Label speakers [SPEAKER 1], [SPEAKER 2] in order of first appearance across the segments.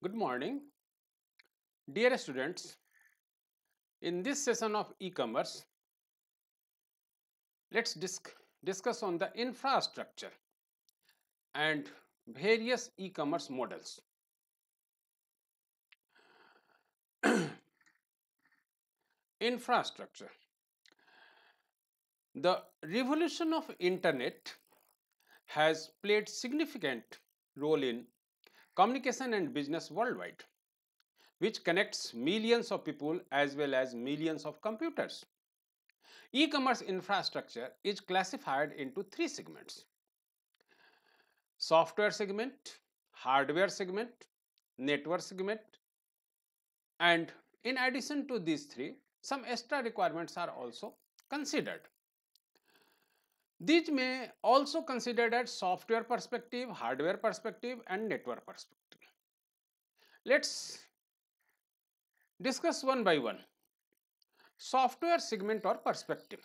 [SPEAKER 1] Good morning. Dear students, in this session of e-commerce, let's disc discuss on the infrastructure and various e-commerce models. infrastructure. The revolution of internet has played significant role in communication and business worldwide, which connects millions of people as well as millions of computers. E-commerce infrastructure is classified into three segments. Software segment, hardware segment, network segment and in addition to these three, some extra requirements are also considered. These may also considered at software perspective, hardware perspective and network perspective. Let's discuss one by one. Software segment or perspective.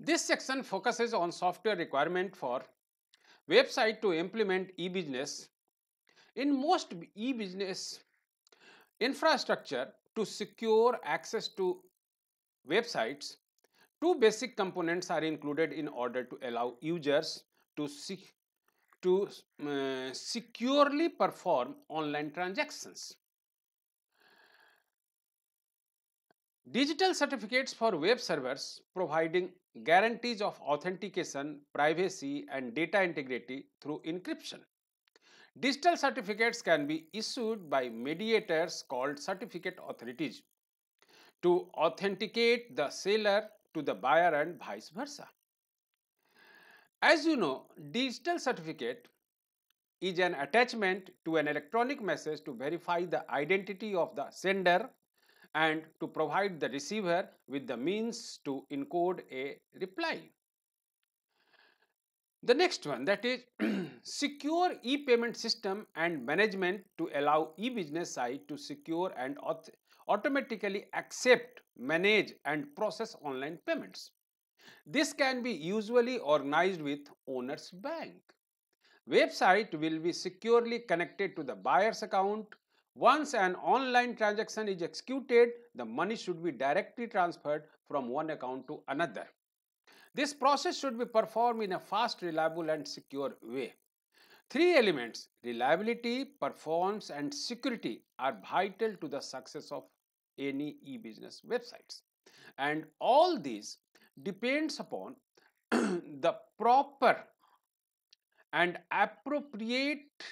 [SPEAKER 1] This section focuses on software requirement for website to implement e-business. In most e-business infrastructure to secure access to websites, Two basic components are included in order to allow users to, to uh, securely perform online transactions. Digital certificates for web servers providing guarantees of authentication, privacy and data integrity through encryption. Digital certificates can be issued by mediators called certificate authorities to authenticate the seller to the buyer and vice versa. As you know, digital certificate is an attachment to an electronic message to verify the identity of the sender and to provide the receiver with the means to encode a reply. The next one that is secure e-payment system and management to allow e-business site to secure and automatically accept, manage and process online payments. This can be usually organized with owner's bank. Website will be securely connected to the buyer's account. Once an online transaction is executed, the money should be directly transferred from one account to another. This process should be performed in a fast, reliable and secure way. Three elements reliability, performance, and security are vital to the success of any e business websites. And all these depends upon the proper and appropriate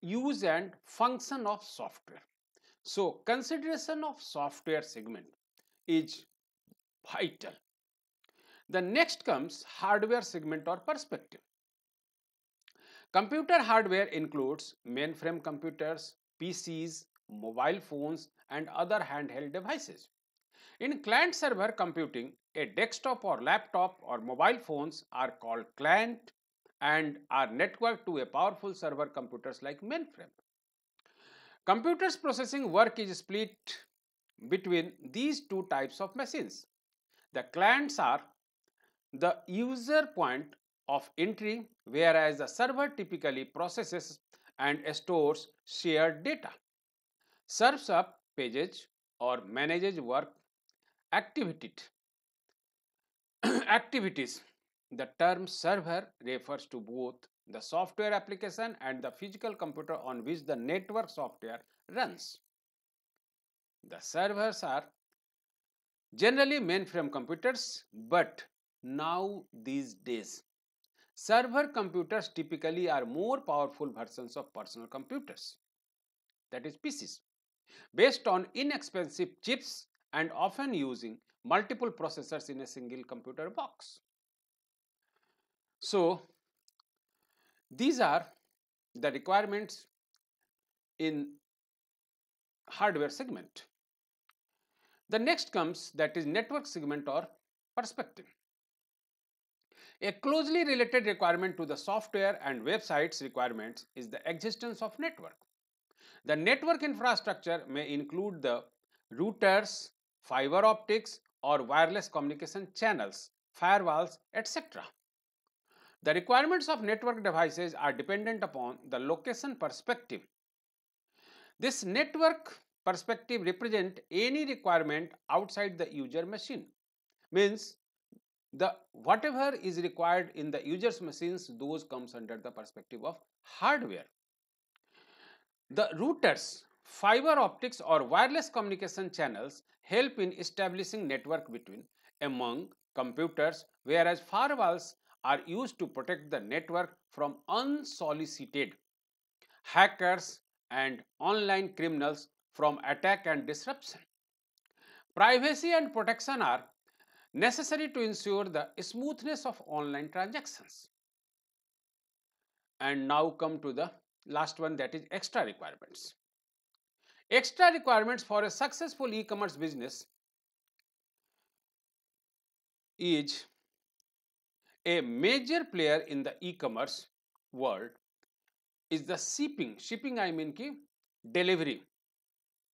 [SPEAKER 1] use and function of software. So, consideration of software segment is vital. The next comes hardware segment or perspective. Computer hardware includes mainframe computers, PCs, mobile phones and other handheld devices. In client server computing, a desktop or laptop or mobile phones are called client and are networked to a powerful server computers like mainframe. Computers processing work is split between these two types of machines. The clients are the user point of entry whereas the server typically processes and stores shared data, serves up pages or manages work activities. activities. The term server refers to both the software application and the physical computer on which the network software runs. The servers are generally mainframe computers but now these days Server computers typically are more powerful versions of personal computers, that is PCs, based on inexpensive chips and often using multiple processors in a single computer box. So, these are the requirements in hardware segment. The next comes that is network segment or perspective. A closely related requirement to the software and websites requirements is the existence of network. The network infrastructure may include the routers, fiber optics or wireless communication channels, firewalls, etc. The requirements of network devices are dependent upon the location perspective. This network perspective represent any requirement outside the user machine. Means the whatever is required in the user's machines those comes under the perspective of hardware the routers fiber optics or wireless communication channels help in establishing network between among computers whereas firewalls are used to protect the network from unsolicited hackers and online criminals from attack and disruption privacy and protection are necessary to ensure the smoothness of online transactions. And now come to the last one that is extra requirements. Extra requirements for a successful e-commerce business is a major player in the e-commerce world is the shipping. Shipping I mean ki delivery.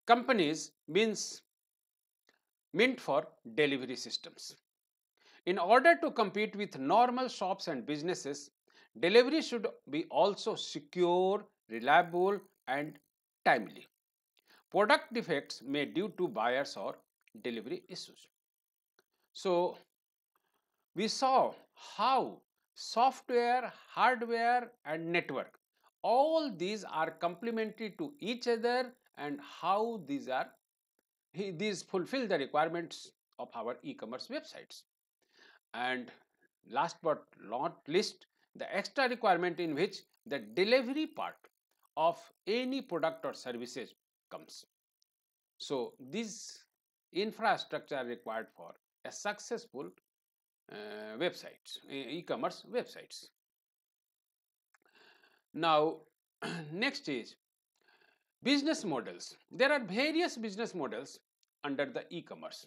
[SPEAKER 1] Companies means meant for delivery systems. In order to compete with normal shops and businesses, delivery should be also secure, reliable and timely. Product defects may due to buyers or delivery issues. So, we saw how software, hardware and network all these are complementary to each other and how these are he, these fulfill the requirements of our e-commerce websites. And last but not least, the extra requirement in which the delivery part of any product or services comes. So, this infrastructure required for a successful uh, websites, e-commerce websites. Now, next is Business models. There are various business models under the e-commerce.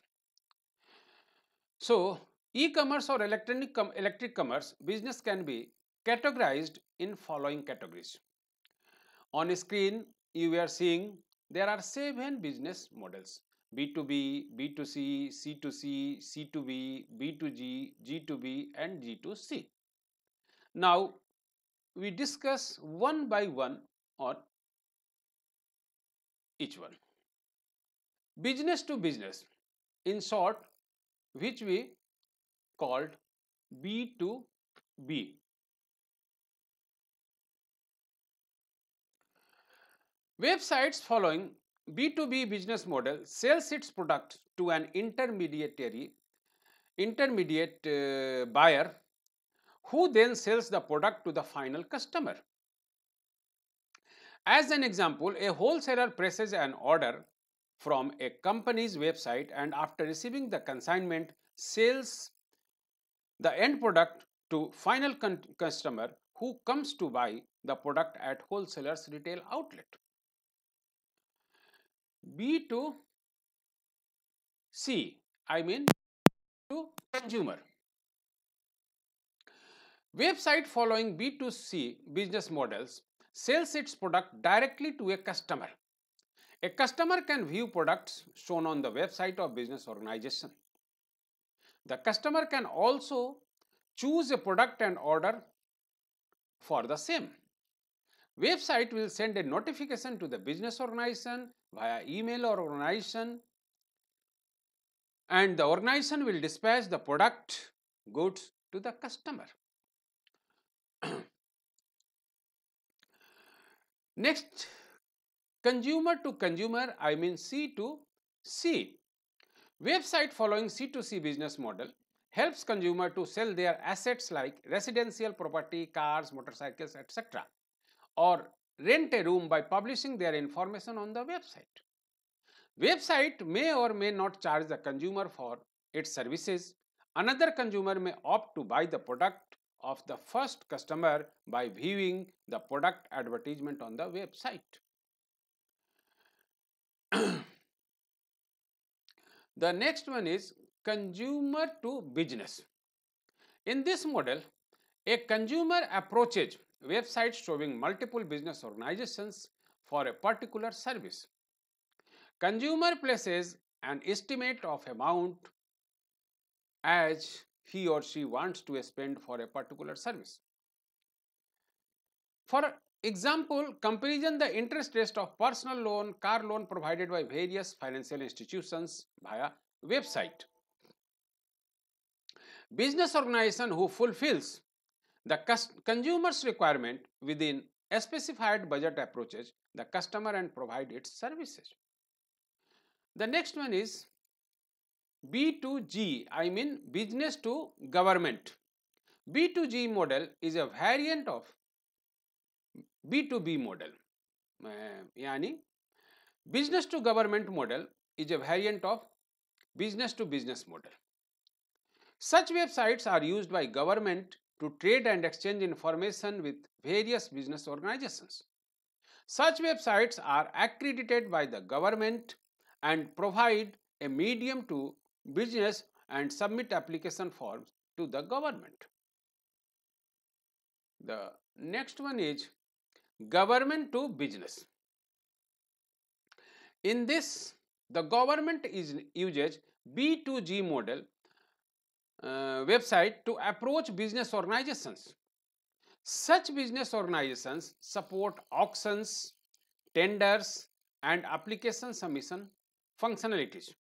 [SPEAKER 1] So, e-commerce or electronic com electric commerce business can be categorized in following categories. On screen, you are seeing there are seven business models B2B, B2C, C2C, C2B, B2G, G2B, and G2C. Now, we discuss one by one on each one. Business to business, in short, which we called B to B. Websites following B2B business model sells its product to an intermediary intermediate uh, buyer who then sells the product to the final customer. As an example, a wholesaler presses an order from a company's website and after receiving the consignment, sells the end product to final customer who comes to buy the product at wholesaler's retail outlet. B to C, I mean to consumer. Website following B2C business models sells its product directly to a customer. A customer can view products shown on the website of business organization. The customer can also choose a product and order for the same. Website will send a notification to the business organization via email or organization and the organization will dispatch the product goods to the customer. Next, consumer to consumer, I mean C to C. Website following C2C business model helps consumer to sell their assets like residential property, cars, motorcycles, etc. or rent a room by publishing their information on the website. Website may or may not charge the consumer for its services. Another consumer may opt to buy the product of the first customer by viewing the product advertisement on the website. the next one is consumer to business. In this model, a consumer approaches websites showing multiple business organizations for a particular service. Consumer places an estimate of amount as he or she wants to spend for a particular service. For example, comparison the interest rate of personal loan, car loan provided by various financial institutions via website. Business organization who fulfills the consumer's requirement within specified budget approaches the customer and provide its services. The next one is B2G, I mean business to government. B2G model is a variant of B2B model. Uh, yani business to government model is a variant of business to business model. Such websites are used by government to trade and exchange information with various business organizations. Such websites are accredited by the government and provide a medium to business and submit application forms to the government. The next one is government to business. In this, the government is, uses B2G model uh, website to approach business organizations. Such business organizations support auctions, tenders, and application submission functionalities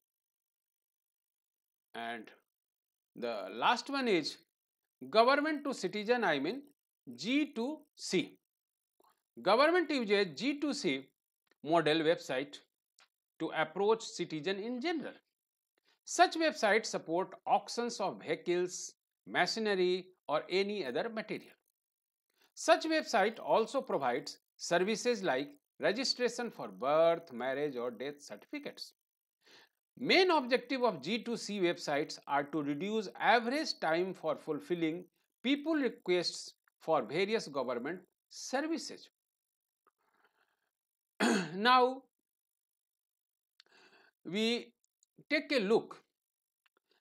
[SPEAKER 1] and the last one is government to citizen I mean G to C. Government uses G to C model website to approach citizen in general. Such websites support auctions of vehicles, machinery or any other material. Such website also provides services like registration for birth, marriage or death certificates. Main objective of G2C websites are to reduce average time for fulfilling people requests for various government services. now, we take a look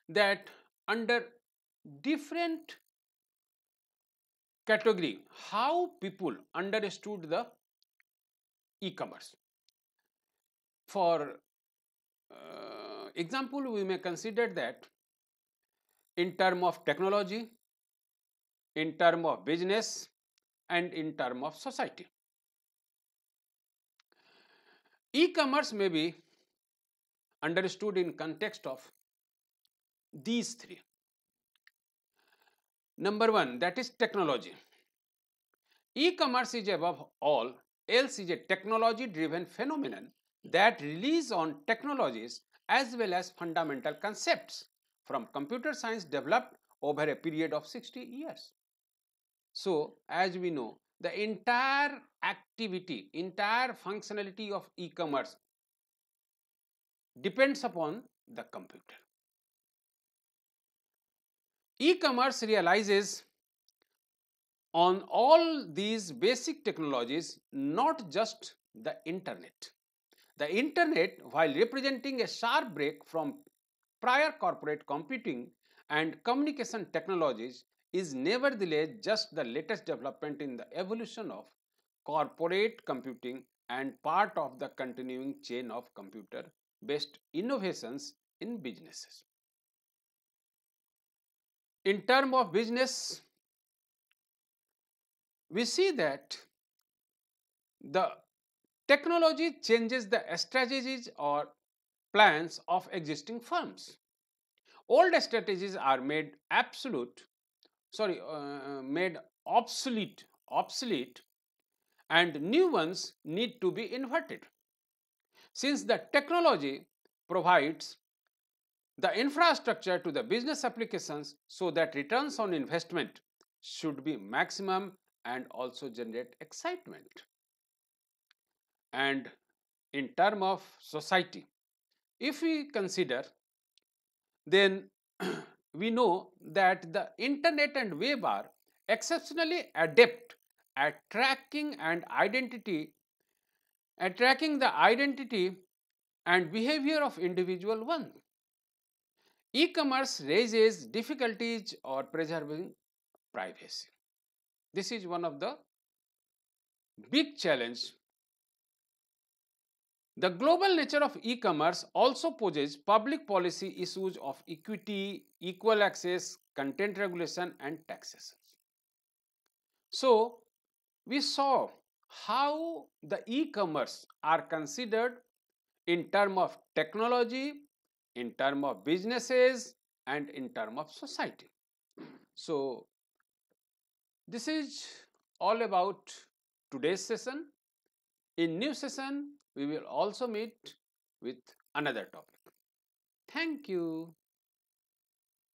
[SPEAKER 1] that under different category how people understood the e-commerce. For uh, example we may consider that in term of technology, in term of business and in term of society. E-commerce may be understood in context of these three. Number one that is technology. E-commerce is above all else is a technology driven phenomenon that relies on technologies as well as fundamental concepts from computer science developed over a period of 60 years. So, as we know, the entire activity, entire functionality of e-commerce depends upon the computer. E-commerce realizes on all these basic technologies, not just the internet. The internet, while representing a sharp break from prior corporate computing and communication technologies, is nevertheless just the latest development in the evolution of corporate computing and part of the continuing chain of computer based innovations in businesses. In terms of business, we see that the Technology changes the strategies or plans of existing firms. Old strategies are made absolute, sorry, uh, uh, made obsolete, obsolete, and new ones need to be inverted. Since the technology provides the infrastructure to the business applications so that returns on investment should be maximum and also generate excitement and in term of society. If we consider then we know that the internet and web are exceptionally adept at tracking and identity at tracking the identity and behavior of individual one. E-commerce raises difficulties or preserving privacy. This is one of the big challenge the global nature of e-commerce also poses public policy issues of equity, equal access, content regulation and taxes. So, we saw how the e-commerce are considered in terms of technology, in terms of businesses and in terms of society. So, this is all about today's session. In new session, we will also meet with another topic. Thank you.